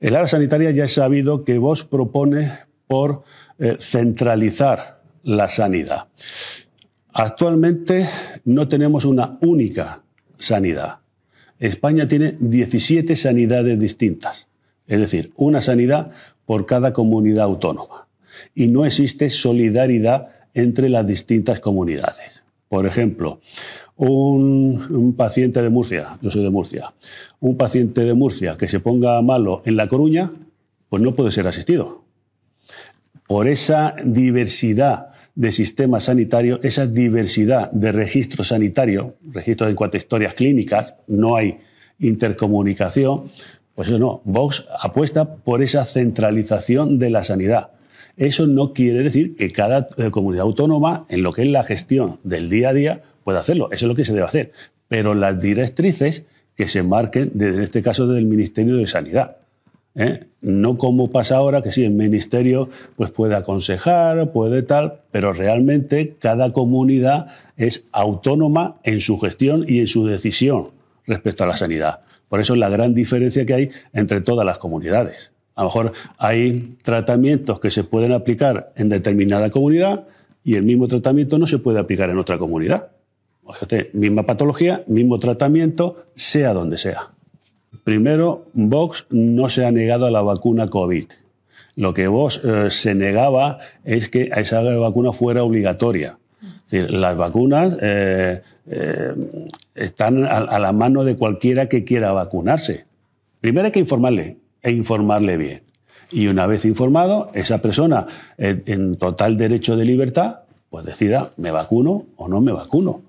El área sanitaria ya es sabido que vos propone por eh, centralizar la sanidad. Actualmente no tenemos una única sanidad. España tiene 17 sanidades distintas, es decir, una sanidad por cada comunidad autónoma. Y no existe solidaridad entre las distintas comunidades. Por ejemplo, un, paciente de Murcia, yo soy de Murcia, un paciente de Murcia que se ponga malo en La Coruña, pues no puede ser asistido. Por esa diversidad de sistema sanitario, esa diversidad de registro sanitario, registros en cuanto a historias clínicas, no hay intercomunicación, pues eso no, Vox apuesta por esa centralización de la sanidad eso no quiere decir que cada eh, comunidad autónoma, en lo que es la gestión del día a día, pueda hacerlo. Eso es lo que se debe hacer. Pero las directrices que se marquen, desde, en este caso, desde el Ministerio de Sanidad. ¿eh? No como pasa ahora, que sí, el ministerio pues puede aconsejar, puede tal, pero realmente cada comunidad es autónoma en su gestión y en su decisión respecto a la sanidad. Por eso es la gran diferencia que hay entre todas las comunidades. A lo mejor hay tratamientos que se pueden aplicar en determinada comunidad y el mismo tratamiento no se puede aplicar en otra comunidad. O misma patología, mismo tratamiento, sea donde sea. Primero, Vox no se ha negado a la vacuna COVID. Lo que Vox eh, se negaba es que esa vacuna fuera obligatoria. Es decir, las vacunas eh, eh, están a la mano de cualquiera que quiera vacunarse. Primero hay que informarle e informarle bien. Y una vez informado, esa persona, en, total derecho de libertad, pues decida, me vacuno o no me vacuno.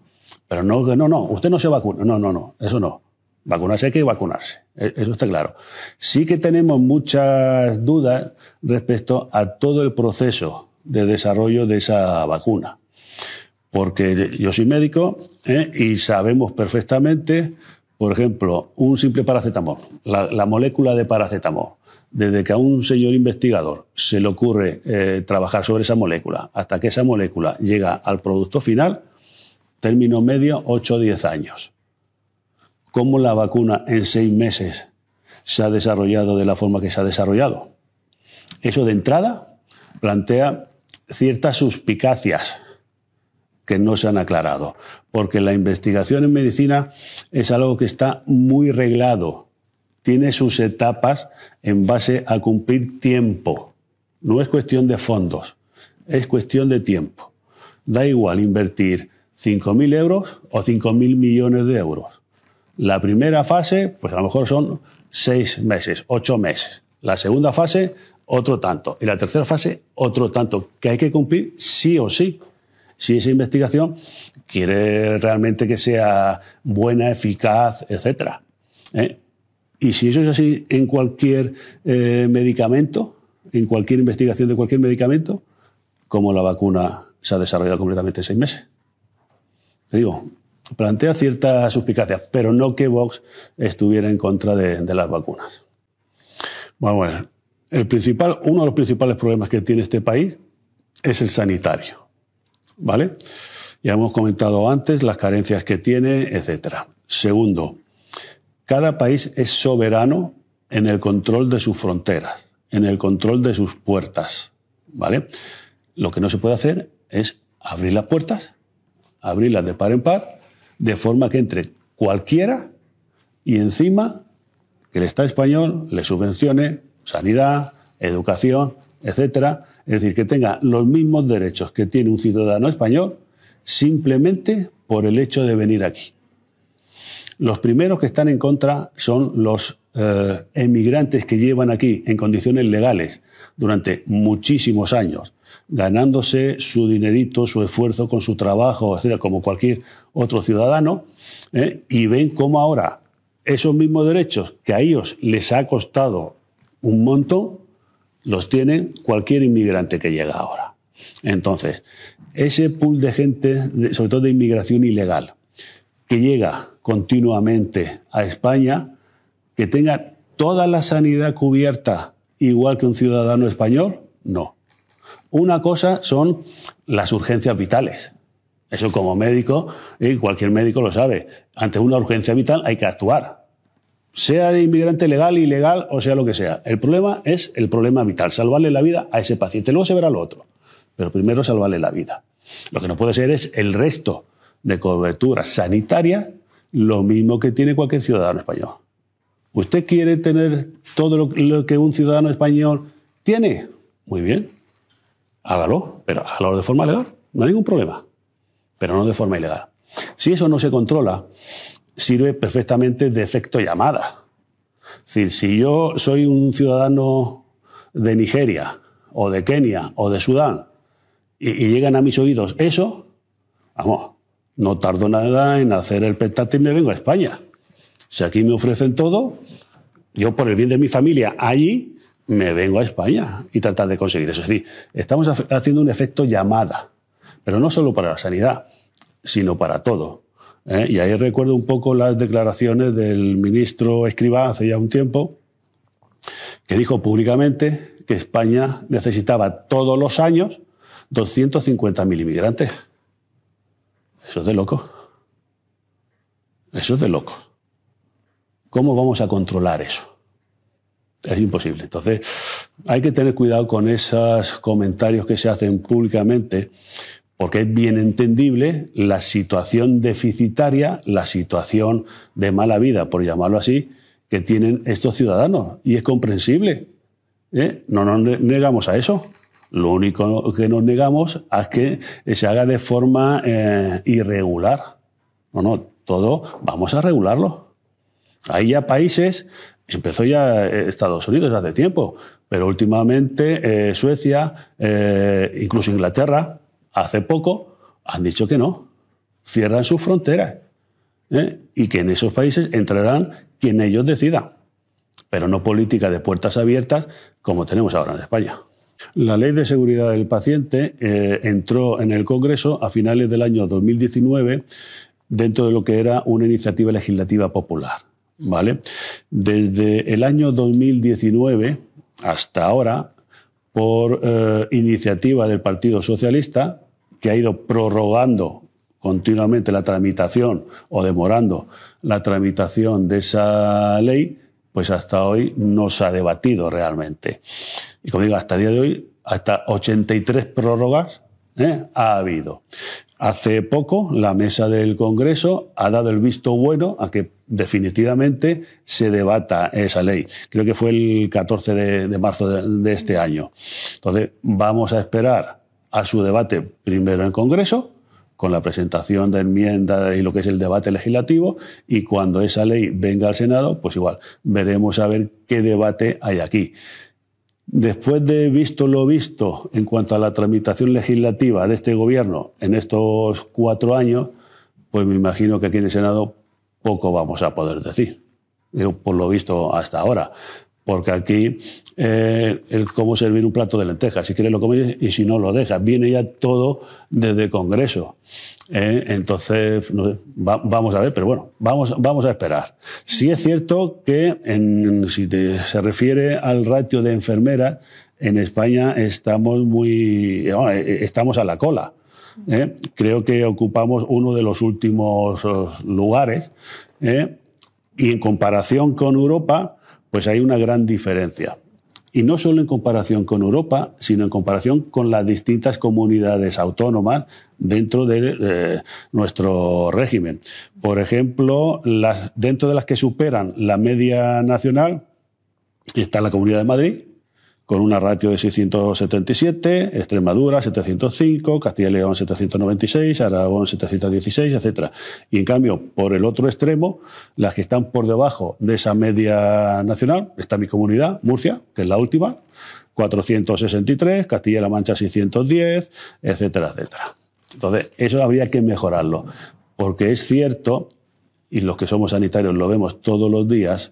Pero no, no, no, usted no se vacuna. No, no, no, eso no. Vacunarse hay que vacunarse, e, eso está claro. Sí que tenemos muchas dudas respecto a todo el proceso de desarrollo de esa vacuna. Porque yo soy médico ¿eh? y sabemos perfectamente por ejemplo, un simple paracetamol, la, molécula de paracetamol, desde que a un señor investigador se le ocurre eh, trabajar sobre esa molécula hasta que esa molécula llega al producto final, término medio 8 o 10 años. ¿Cómo la vacuna en 6 meses se ha desarrollado de la forma que se ha desarrollado? Eso de entrada plantea ciertas suspicacias que no se han aclarado, porque la investigación en medicina es algo que está muy reglado, tiene sus etapas en base a cumplir tiempo, no es cuestión de fondos, es cuestión de tiempo. Da igual invertir 5.000 euros o 5.000 millones de euros. La primera fase, pues a lo mejor son seis meses, ocho meses. La segunda fase, otro tanto. Y la tercera fase, otro tanto, que hay que cumplir sí o sí si esa investigación quiere realmente que sea buena, eficaz, etc. ¿eh? Y si eso es así en cualquier eh, medicamento, en cualquier investigación de cualquier medicamento, como la vacuna se ha desarrollado completamente en seis meses. Te digo, plantea ciertas suspicacias, pero no que Vox estuviera en contra de, las vacunas. Bueno, bueno, el principal, uno de los principales problemas que tiene este país es el sanitario. ¿vale? Ya hemos comentado antes las carencias que tiene, etc. Segundo, cada país es soberano en el control de sus fronteras, en el control de sus puertas, ¿vale? Lo que no se puede hacer es abrir las puertas, abrirlas de par en par, de forma que entre cualquiera y encima que el Estado español le subvencione sanidad, educación, etcétera, es decir, que tenga los mismos derechos que tiene un ciudadano español simplemente por el hecho de venir aquí. Los primeros que están en contra son los eh, emigrantes que llevan aquí en condiciones legales durante muchísimos años, ganándose su dinerito, su esfuerzo con su trabajo, etcétera, como cualquier otro ciudadano, eh, y ven cómo ahora esos mismos derechos que a ellos les ha costado un montón, los tiene cualquier inmigrante que llega ahora. Entonces, ese pool de gente, sobre todo de inmigración ilegal, que llega continuamente a España, que tenga toda la sanidad cubierta igual que un ciudadano español, no. Una cosa son las urgencias vitales. Eso como médico, y cualquier médico lo sabe. Ante una urgencia vital hay que actuar sea de inmigrante legal, ilegal o sea lo que sea. El problema es el problema vital, salvarle la vida a ese paciente. Luego se verá lo otro, pero primero salvarle la vida. Lo que no puede ser es el resto de cobertura sanitaria lo mismo que tiene cualquier ciudadano español. ¿Usted quiere tener todo lo que un ciudadano español tiene? Muy bien, hágalo, pero hágalo de forma legal, no hay ningún problema, pero no de forma ilegal. Si eso no se controla, sirve perfectamente de efecto llamada. Es decir, si yo soy un ciudadano de Nigeria o de Kenia o de Sudán y, llegan a mis oídos eso, vamos, no tardo nada en hacer el petate y me vengo a España. Si aquí me ofrecen todo, yo por el bien de mi familia allí me vengo a España y tratar de conseguir eso. Es decir, estamos haciendo un efecto llamada, pero no solo para la sanidad, sino para todo. ¿eh? Y ahí recuerdo un poco las declaraciones del ministro Escribá hace ya un tiempo, que dijo públicamente que España necesitaba todos los años 250.000 inmigrantes. Eso es de loco. Eso es de loco. ¿Cómo vamos a controlar eso? Es imposible. Entonces, hay que tener cuidado con esos comentarios que se hacen públicamente porque es bien entendible la situación deficitaria, la situación de mala vida, por llamarlo así, que tienen estos ciudadanos. Y es comprensible. ¿eh? No nos negamos a eso. Lo único que nos negamos es que se haga de forma eh, irregular. No, no, todo vamos a regularlo. Hay ya países, empezó ya eh, Estados Unidos hace tiempo, pero últimamente Suecia, incluso Inglaterra, hace poco han dicho que no, cierran sus fronteras ¿eh? y que en esos países entrarán quien ellos decida, pero no política de puertas abiertas como tenemos ahora en España. La ley de seguridad del paciente eh, entró en el Congreso a finales del año 2019 dentro de lo que era una iniciativa legislativa popular. ¿vale? Desde el año 2019 hasta ahora por eh, iniciativa del Partido Socialista, que ha ido prorrogando continuamente la tramitación o demorando la tramitación de esa ley, pues hasta hoy no se ha debatido realmente. Y como digo, hasta día de hoy, hasta 83 prórrogas ¿eh? ha habido. Hace poco la mesa del Congreso ha dado el visto bueno a que definitivamente se debata esa ley. Creo que fue el 14 de, marzo de, este año. Entonces, vamos a esperar a su debate primero en Congreso, con la presentación de enmienda y lo que es el debate legislativo, y cuando esa ley venga al Senado, pues igual, veremos a ver qué debate hay aquí. Después de visto lo visto en cuanto a la tramitación legislativa de este gobierno en estos cuatro años, pues me imagino que aquí en el Senado poco vamos a poder decir, por lo visto hasta ahora porque aquí eh, el cómo servir un plato de lentejas, si quieres lo comes y si no lo dejas, viene ya todo desde Congreso. ¿eh? entonces, vamos a ver, pero bueno, vamos, vamos a esperar. Sí es cierto que en, si se refiere al ratio de enfermeras, en España estamos muy, eh, eh, estamos a la cola. Creo que ocupamos uno de los últimos oh, lugares. Y en comparación con Europa, pues hay una gran diferencia. Y no solo en comparación con Europa, sino en comparación con las distintas comunidades autónomas dentro de eh, nuestro régimen. Por ejemplo, las, dentro de las que superan la media nacional está la Comunidad de Madrid, con una ratio de 677, Extremadura 705, Castilla y León 796, Aragón 716, etc. Y en cambio, por el otro extremo, las que están por debajo de esa media nacional, está mi comunidad, Murcia, que es la última, 463, Castilla-La Mancha 610, etcétera, etcétera. Entonces, eso habría que mejorarlo, porque es cierto, y los que somos sanitarios lo vemos todos los días,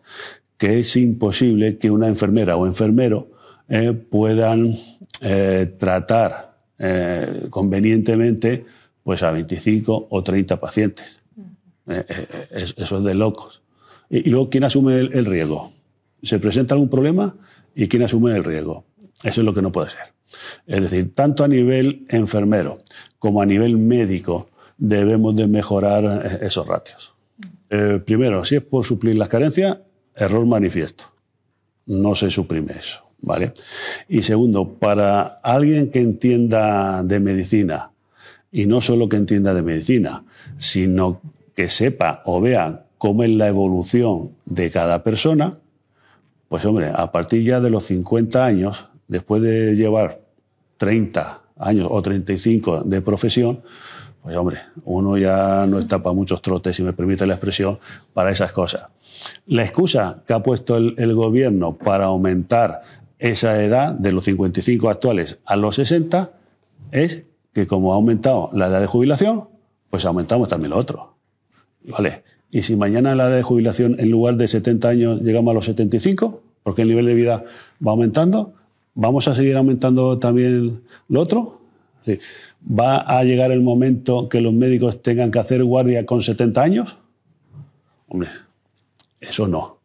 que es imposible que una enfermera o enfermero eh, puedan eh, tratar eh, convenientemente pues a 25 o 30 pacientes. eso es de locos. Y, luego, ¿quién asume el, el, riesgo? ¿Se presenta algún problema? ¿Y quién asume el riesgo? Eso es lo que no puede ser. Es decir, tanto a nivel enfermero como a nivel médico debemos de mejorar esos ratios. primero, si es por suplir las carencias, error manifiesto. No se suprime eso. ¿vale? Y segundo, para alguien que entienda de medicina, y no solo que entienda de medicina, sino que sepa o vea cómo es la evolución de cada persona, pues hombre, a partir ya de los 50 años, después de llevar 30 años o 35 de profesión, pues hombre, uno ya no está para muchos trotes, si me permite la expresión, para esas cosas. La excusa que ha puesto el, el gobierno para aumentar esa edad de los 55 actuales a los 60 es que como ha aumentado la edad de jubilación, pues aumentamos también lo otro. ¿Vale? Y si mañana la edad de jubilación en lugar de 70 años llegamos a los 75, porque el nivel de vida va aumentando, vamos a seguir aumentando también lo otro. ¿Va a llegar el momento que los médicos tengan que hacer guardia con 70 años? Hombre, eso no.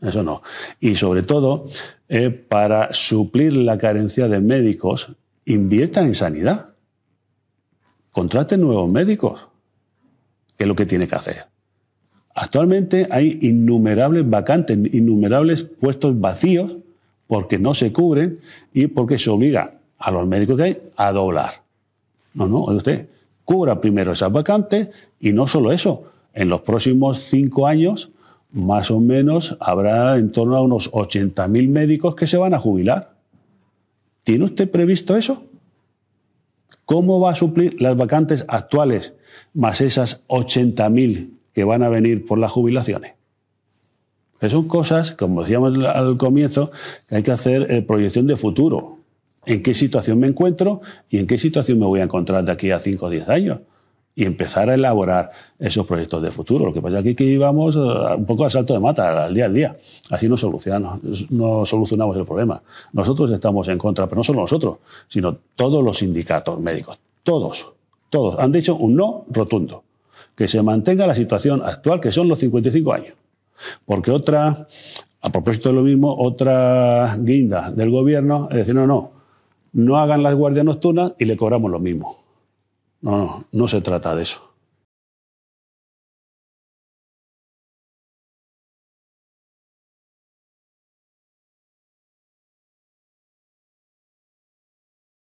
Eso no. Y sobre todo, eh, para suplir la carencia de médicos, inviertan en sanidad. Contraten nuevos médicos, que es lo que tiene que hacer. Actualmente hay innumerables vacantes, innumerables puestos vacíos porque no se cubren y porque se obliga a los médicos que hay a doblar. No, no, oye usted, cubra primero esas vacantes y no solo eso, en los próximos cinco años más o menos habrá en torno a unos 80.000 médicos que se van a jubilar. ¿Tiene usted previsto eso? ¿Cómo va a suplir las vacantes actuales más esas 80.000 que van a venir por las jubilaciones? Es son cosas, como decíamos al comienzo, que hay que hacer eh, proyección de futuro. ¿En qué situación me encuentro y en qué situación me voy a encontrar de aquí a 5 o 10 años? y empezar a elaborar esos proyectos de futuro. Lo que pasa aquí es que íbamos eh, un poco al salto de mata, al día al día. Así no solucionamos, no solucionamos el problema. Nosotros estamos en contra, pero no solo nosotros, sino todos los sindicatos médicos. Todos, todos. Han dicho un no rotundo. Que se mantenga la situación actual, que son los 55 años. Porque otra, a propósito de lo mismo, otra guinda del gobierno es decir, no, no, no hagan las guardias nocturnas y le cobramos lo mismo. No, no, no se trata de eso.